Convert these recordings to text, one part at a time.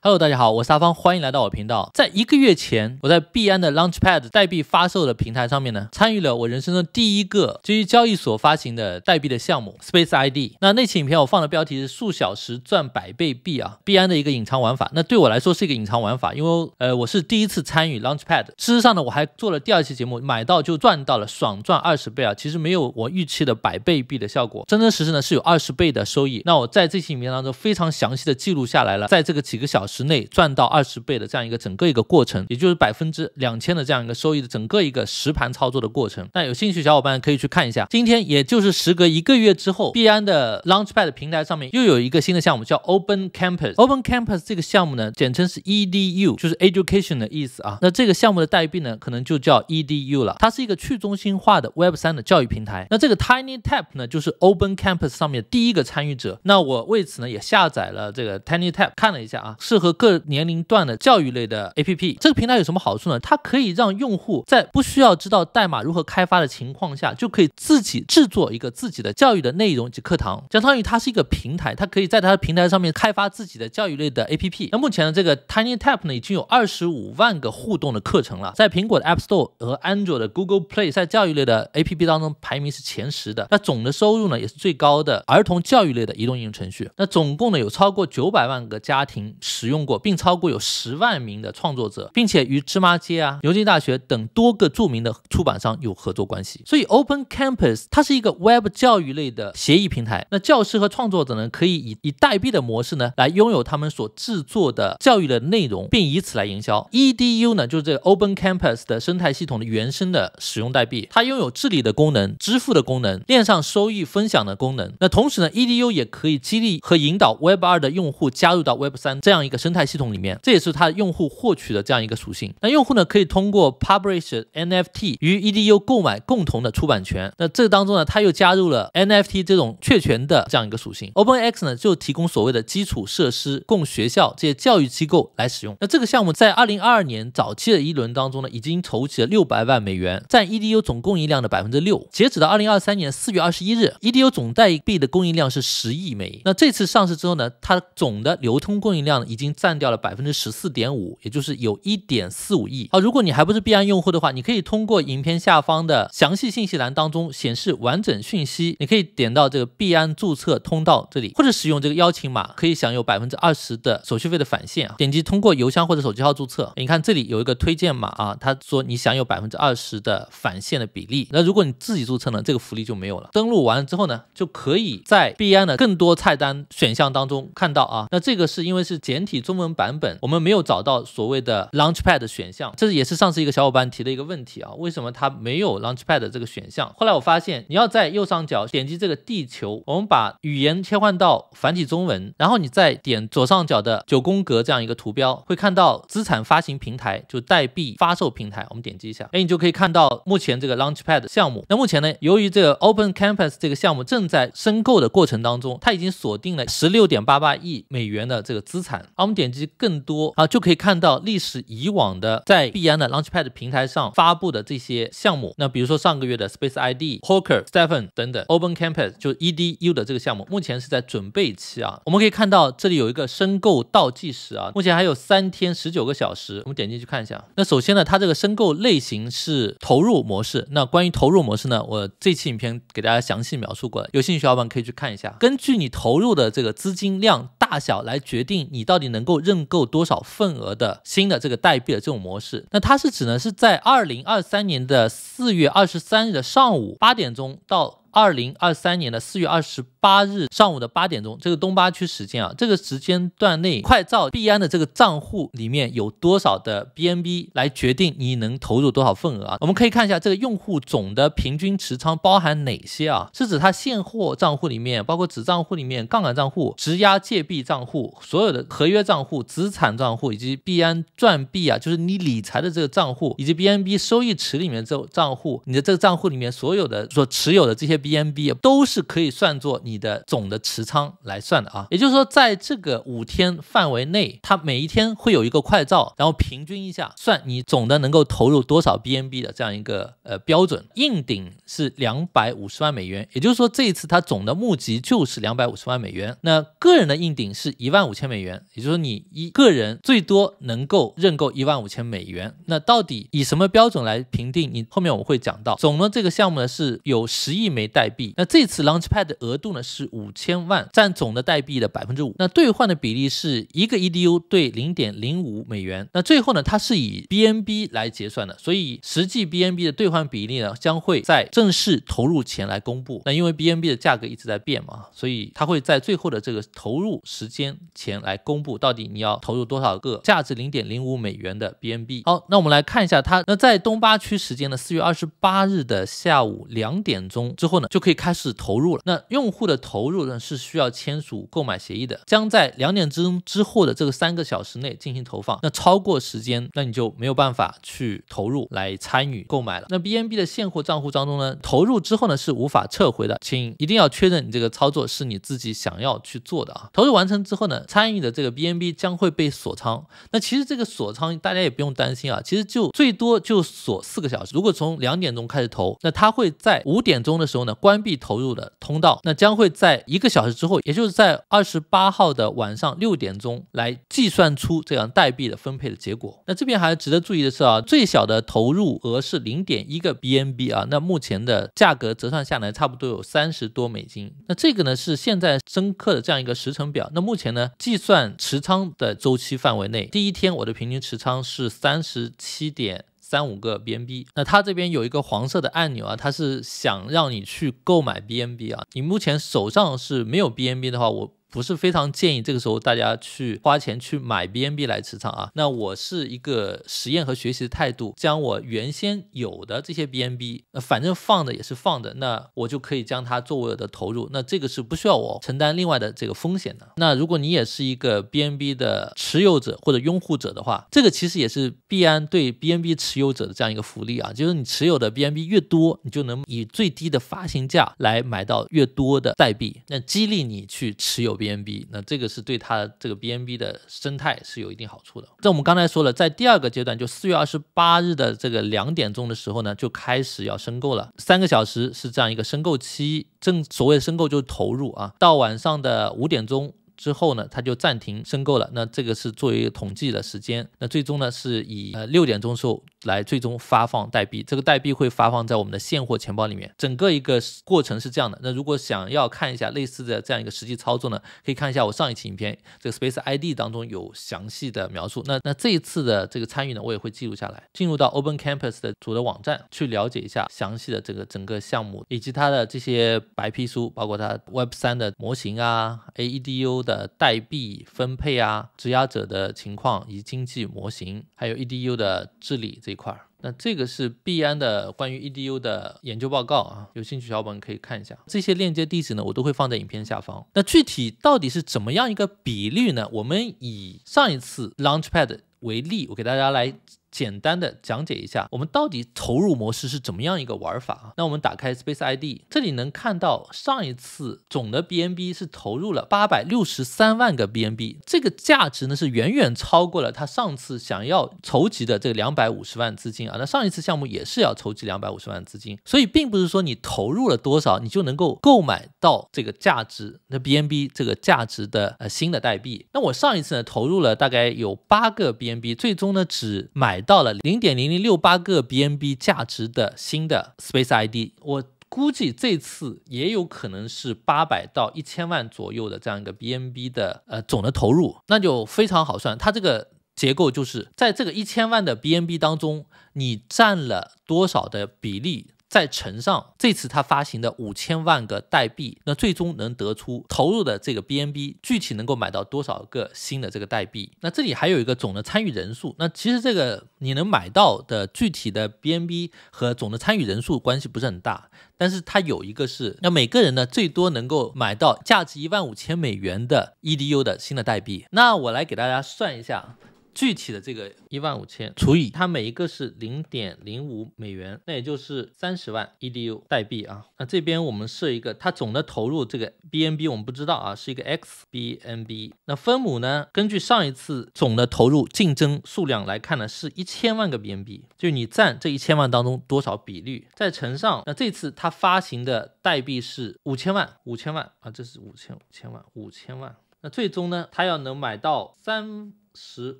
Hello，大家好，我是阿芳，欢迎来到我频道。在一个月前，我在币安的 Launchpad 代币发售的平台上面呢，参与了我人生中第一个基于交易所发行的代币的项目 Space ID。那那期影片我放的标题是“数小时赚百倍币啊，币安的一个隐藏玩法”。那对我来说是一个隐藏玩法，因为呃我是第一次参与 Launchpad。事实上呢，我还做了第二期节目，买到就赚到了，爽赚二十倍啊！其实没有我预期的百倍币的效果，真真实实呢是有二十倍的收益。那我在这期影片当中非常详细的记录下来了，在这个几个小。时内赚到二十倍的这样一个整个一个过程，也就是百分之两千的这样一个收益的整个一个实盘操作的过程。那有兴趣小伙伴可以去看一下。今天也就是时隔一个月之后，币安的 Launchpad 平台上面又有一个新的项目叫 Open Campus。Open Campus 这个项目呢，简称是 E D U，就是 Education 的意思啊。那这个项目的代币呢，可能就叫 E D U 了。它是一个去中心化的 Web 三的教育平台。那这个 Tiny Tap 呢，就是 Open Campus 上面第一个参与者。那我为此呢，也下载了这个 Tiny Tap，看了一下啊，是。和各年龄段的教育类的 APP，这个平台有什么好处呢？它可以让用户在不需要知道代码如何开发的情况下，就可以自己制作一个自己的教育的内容及课堂，相当于它是一个平台，它可以在它的平台上面开发自己的教育类的 APP。那目前呢，这个 TinyTap 呢，已经有二十五万个互动的课程了，在苹果的 App Store 和 Android 的 Google Play 在教育类的 APP 当中排名是前十的，那总的收入呢也是最高的儿童教育类的移动应用程序。那总共呢有超过九百万个家庭使。使用过，并超过有十万名的创作者，并且与芝麻街啊、牛津大学等多个著名的出版商有合作关系。所以，Open Campus 它是一个 Web 教育类的协议平台。那教师和创作者呢，可以以以代币的模式呢，来拥有他们所制作的教育的内容，并以此来营销。EDU 呢，就是这个 Open Campus 的生态系统的原生的使用代币。它拥有治理的功能、支付的功能、链上收益分享的功能。那同时呢，EDU 也可以激励和引导 Web 二的用户加入到 Web 三这样一个。生态系统里面，这也是它用户获取的这样一个属性。那用户呢，可以通过 publish NFT 与 E D U 购买共同的出版权。那这当中呢，它又加入了 NFT 这种确权的这样一个属性。OpenX 呢，就提供所谓的基础设施供学校这些教育机构来使用。那这个项目在二零二二年早期的一轮当中呢，已经筹集了六百万美元，占 E D U 总供应量的百分之六。截止到二零二三年四月二十一日，E D U 总代币的供应量是十亿美那这次上市之后呢，它总的流通供应量已经。占掉了百分之十四点五，也就是有一点四五亿啊。如果你还不是币安用户的话，你可以通过影片下方的详细信息栏当中显示完整讯息，你可以点到这个币安注册通道这里，或者使用这个邀请码，可以享有百分之二十的手续费的返现啊。点击通过邮箱或者手机号注册，你看这里有一个推荐码啊，他说你享有百分之二十的返现的比例。那如果你自己注册呢，这个福利就没有了。登录完之后呢，就可以在币安的更多菜单选项当中看到啊。那这个是因为是简体。中文版本，我们没有找到所谓的 Launchpad 选项，这也是上次一个小伙伴提的一个问题啊，为什么它没有 Launchpad 这个选项？后来我发现，你要在右上角点击这个地球，我们把语言切换到繁体中文，然后你再点左上角的九宫格这样一个图标，会看到资产发行平台，就代币发售平台，我们点击一下，哎，你就可以看到目前这个 Launchpad 项目。那目前呢，由于这个 Open Campus 这个项目正在申购的过程当中，它已经锁定了十六点八八亿美元的这个资产。我们点击更多啊，就可以看到历史以往的在币安的 Launchpad 平台上发布的这些项目。那比如说上个月的 Space ID、h a w k e r Stephen 等等，Open Campus 就 E D U 的这个项目，目前是在准备期啊。我们可以看到这里有一个申购倒计时啊，目前还有三天十九个小时。我们点进去看一下。那首先呢，它这个申购类型是投入模式。那关于投入模式呢，我这期影片给大家详细描述过了，有兴趣小伙伴可以去看一下。根据你投入的这个资金量。大小来决定你到底能够认购多少份额的新的这个代币的这种模式。那它是指呢，是在二零二三年的四月二十三日的上午八点钟到二零二三年的四月二十。八日上午的八点钟，这个东八区时间啊，这个时间段内，快照币安的这个账户里面有多少的 BMB 来决定你能投入多少份额啊？我们可以看一下这个用户总的平均持仓包含哪些啊？是指他现货账户里面，包括子账户里面、杠杆账户、质押借币账户、所有的合约账户、资产账户以及币安赚币啊，就是你理财的这个账户以及 BMB 收益池里面这账户，你的这个账户里面所有的所持有的这些 BMB 都是可以算作。你的总的持仓来算的啊，也就是说，在这个五天范围内，它每一天会有一个快照，然后平均一下，算你总的能够投入多少 BNB 的这样一个呃标准。硬顶是两百五十万美元，也就是说，这一次它总的募集就是两百五十万美元。那个人的硬顶是一万五千美元，也就是说，你一个人最多能够认购一万五千美元。那到底以什么标准来评定？你后面我们会讲到，总的这个项目呢是有十亿枚代币。那这次 Launchpad 的额度呢？是五千万，占总的代币的百分之五。那兑换的比例是一个 EDU 对零点零五美元。那最后呢，它是以 BNB 来结算的，所以实际 BNB 的兑换比例呢，将会在正式投入前来公布。那因为 BNB 的价格一直在变嘛，所以它会在最后的这个投入时间前来公布，到底你要投入多少个价值零点零五美元的 BNB。好，那我们来看一下它，那在东八区时间呢，四月二十八日的下午两点钟之后呢，就可以开始投入了。那用户。的投入呢是需要签署购买协议的，将在两点之钟之后的这个三个小时内进行投放。那超过时间，那你就没有办法去投入来参与购买了。那 Bnb 的现货账户当中呢，投入之后呢是无法撤回的，请一定要确认你这个操作是你自己想要去做的啊。投入完成之后呢，参与的这个 Bnb 将会被锁仓。那其实这个锁仓大家也不用担心啊，其实就最多就锁四个小时。如果从两点钟开始投，那它会在五点钟的时候呢关闭投入的通道，那将会在一个小时之后，也就是在二十八号的晚上六点钟，来计算出这样代币的分配的结果。那这边还值得注意的是啊，最小的投入额是零点一个 BNB 啊，那目前的价格折算下来差不多有三十多美金。那这个呢是现在申刻的这样一个时程表。那目前呢，计算持仓的周期范围内，第一天我的平均持仓是三十七点。三五个 b n b 那它这边有一个黄色的按钮啊，它是想让你去购买 b n b 啊。你目前手上是没有 b n b 的话，我。不是非常建议这个时候大家去花钱去买 BNB 来持仓啊。那我是一个实验和学习的态度，将我原先有的这些 BNB，反正放着也是放着，那我就可以将它作为我的投入，那这个是不需要我承担另外的这个风险的。那如果你也是一个 BNB 的持有者或者拥护者的话，这个其实也是币安对 BNB 持有者的这样一个福利啊，就是你持有的 BNB 越多，你就能以最低的发行价来买到越多的代币，那激励你去持有。BMB，那这个是对它这个 BMB 的生态是有一定好处的。那我们刚才说了，在第二个阶段，就四月二十八日的这个两点钟的时候呢，就开始要申购了。三个小时是这样一个申购期，正所谓申购就是投入啊。到晚上的五点钟。之后呢，他就暂停申购了。那这个是作为统计的时间。那最终呢，是以呃六点钟时候来最终发放代币。这个代币会发放在我们的现货钱包里面。整个一个过程是这样的。那如果想要看一下类似的这样一个实际操作呢，可以看一下我上一期影片这个 Space ID 当中有详细的描述。那那这一次的这个参与呢，我也会记录下来。进入到 Open Campus 的主的网站去了解一下详细的这个整个项目以及它的这些白皮书，包括它 Web 三的模型啊，AEDU。的代币分配啊，质押者的情况，以及经济模型，还有 EDU 的治理这一块儿。那这个是币安的关于 EDU 的研究报告啊，有兴趣小伙伴可以看一下。这些链接地址呢，我都会放在影片下方。那具体到底是怎么样一个比率呢？我们以上一次 Launchpad 为例，我给大家来。简单的讲解一下，我们到底投入模式是怎么样一个玩法啊？那我们打开 Space ID，这里能看到上一次总的 BNB 是投入了八百六十三万个 BNB，这个价值呢是远远超过了他上次想要筹集的这两百五十万资金啊。那上一次项目也是要筹集两百五十万资金，所以并不是说你投入了多少你就能够购买到这个价值那 BNB 这个价值的呃新的代币。那我上一次呢投入了大概有八个 BNB，最终呢只买。到了零点零零六八个 BNB 价值的新的 Space ID，我估计这次也有可能是八百到一千万左右的这样一个 BNB 的呃总的投入，那就非常好算。它这个结构就是在这个一千万的 BNB 当中，你占了多少的比例？再乘上这次他发行的五千万个代币，那最终能得出投入的这个 Bnb 具体能够买到多少个新的这个代币？那这里还有一个总的参与人数。那其实这个你能买到的具体的 Bnb 和总的参与人数关系不是很大，但是它有一个是，那每个人呢最多能够买到价值一万五千美元的 EDU 的新的代币。那我来给大家算一下。具体的这个一万五千除以它每一个是零点零五美元，那也就是三十万 EDU 代币啊。那这边我们设一个，它总的投入这个 BNB 我们不知道啊，是一个 X BNB。那分母呢，根据上一次总的投入竞争数量来看呢，是一千万个 BNB，就你占这一千万当中多少比率，再乘上那这次它发行的代币是五千万，五千万啊，这是五千五千万，五千万。那最终呢，它要能买到三。十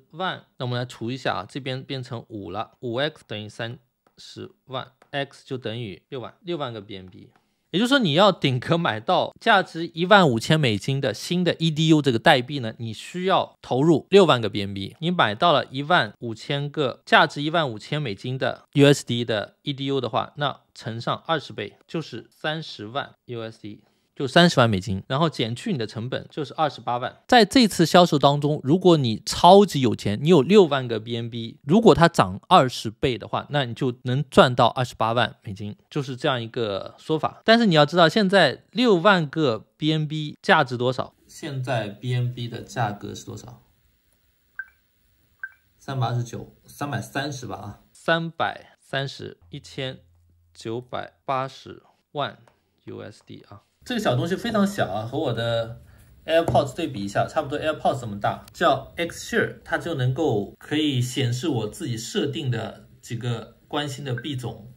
万，那我们来除一下啊，这边变成五了，五 x 等于三十万，x 就等于六万，六万个 BNB，也就是说你要顶格买到价值一万五千美金的新的 EDU 这个代币呢，你需要投入六万个 BNB，你买到了一万五千个价值一万五千美金的 USD 的 EDU 的话，那乘上二十倍就是三十万 USD。就三十万美金，然后减去你的成本就是二十八万。在这次销售当中，如果你超级有钱，你有六万个 BnB，如果它涨二十倍的话，那你就能赚到二十八万美金，就是这样一个说法。但是你要知道，现在六万个 BnB 价值多少？现在 BnB 的价格是多少？三百二十九，三百三十吧啊，三百三十，一千九百八十万 USD 啊。这个小东西非常小啊，和我的 AirPods 对比一下，差不多 AirPods 这么大，叫 X Share，它就能够可以显示我自己设定的几个关心的币种，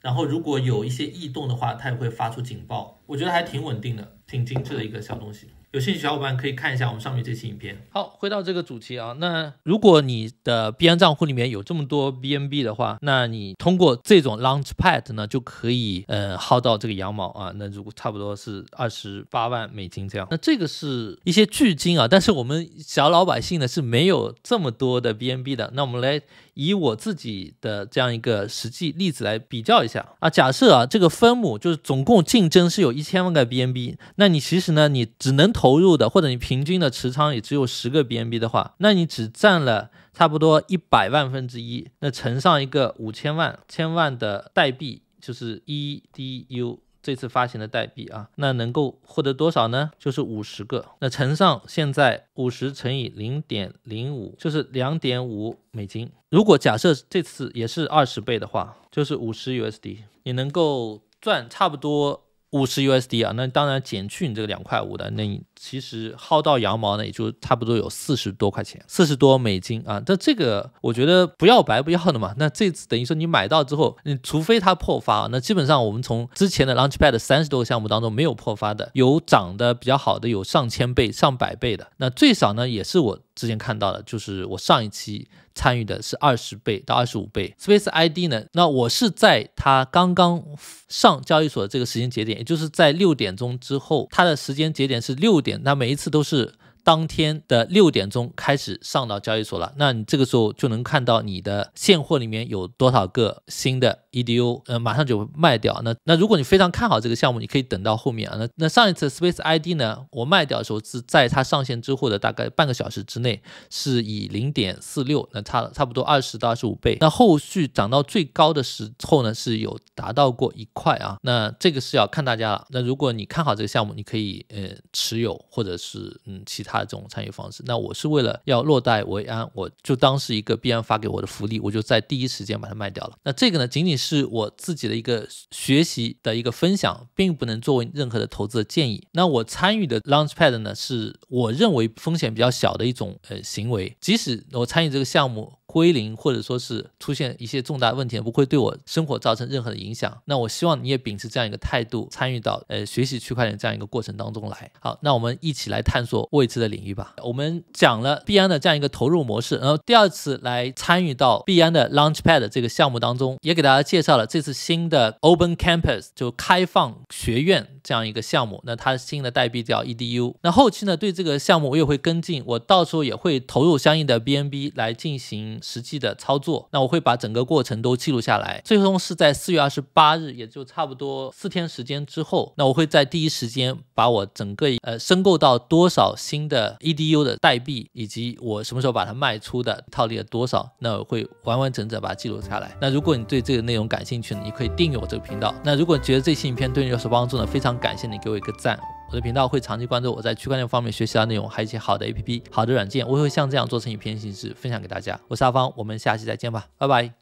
然后如果有一些异动的话，它也会发出警报，我觉得还挺稳定的，挺精致的一个小东西。有兴趣小伙伴可以看一下我们上面这期影片。好，回到这个主题啊，那如果你的币安账户里面有这么多 BNB 的话，那你通过这种 Launchpad 呢，就可以呃薅到这个羊毛啊。那如果差不多是二十八万美金这样。那这个是一些巨金啊，但是我们小老百姓呢是没有这么多的 BNB 的。那我们来。以我自己的这样一个实际例子来比较一下啊，假设啊，这个分母就是总共竞争是有一千万个 BNB，那你其实呢，你只能投入的或者你平均的持仓也只有十个 BNB 的话，那你只占了差不多一百万分之一，那乘上一个五千万、千万的代币就是 EDU。这次发行的代币啊，那能够获得多少呢？就是五十个，那乘上现在五十乘以零点零五，就是两点五美金。如果假设这次也是二十倍的话，就是五十 USD，你能够赚差不多。五十 USD 啊，那当然减去你这个两块五的，那你其实薅到羊毛呢，也就差不多有四十多块钱，四十多美金啊。但这个我觉得不要白不要的嘛。那这次等于说你买到之后，你除非它破发，那基本上我们从之前的 Launchpad 三十多个项目当中没有破发的，有涨的比较好的，有上千倍、上百倍的。那最少呢，也是我。之前看到的就是我上一期参与的是二十倍到二十五倍，Space ID 呢？那我是在它刚刚上交易所的这个时间节点，也就是在六点钟之后，它的时间节点是六点，那每一次都是。当天的六点钟开始上到交易所了，那你这个时候就能看到你的现货里面有多少个新的 EDU，呃，马上就卖掉。那那如果你非常看好这个项目，你可以等到后面啊。那那上一次 Space ID 呢，我卖掉的时候是在它上线之后的大概半个小时之内，是以零点四六，那差差不多二十到二十五倍。那后续涨到最高的时候呢，是有达到过一块啊。那这个是要看大家了。那如果你看好这个项目，你可以呃持有，或者是嗯其他。他的这种参与方式，那我是为了要落袋为安，我就当是一个币安发给我的福利，我就在第一时间把它卖掉了。那这个呢，仅仅是我自己的一个学习的一个分享，并不能作为任何的投资的建议。那我参与的 Launchpad 呢，是我认为风险比较小的一种呃行为，即使我参与这个项目。归零，或者说是出现一些重大问题，不会对我生活造成任何的影响。那我希望你也秉持这样一个态度，参与到呃学习区块链这样一个过程当中来。好，那我们一起来探索未知的领域吧。我们讲了币安的这样一个投入模式，然后第二次来参与到币安的 Launchpad 这个项目当中，也给大家介绍了这次新的 Open Campus 就开放学院这样一个项目。那它新的代币叫 Edu。那后期呢，对这个项目我也会跟进，我到时候也会投入相应的 BNB 来进行。实际的操作，那我会把整个过程都记录下来。最终是在四月二十八日，也就差不多四天时间之后，那我会在第一时间把我整个呃申购到多少新的 EDU 的代币，以及我什么时候把它卖出的，套利了多少，那我会完完整整把它记录下来。那如果你对这个内容感兴趣呢，你可以订阅我这个频道。那如果觉得这期影片对你有所帮助呢，非常感谢你给我一个赞。我的频道会长期关注我在区块链方面学习的内容，还有一些好的 APP、好的软件，我也会像这样做成一篇形式分享给大家。我是阿方，我们下期再见吧，拜拜。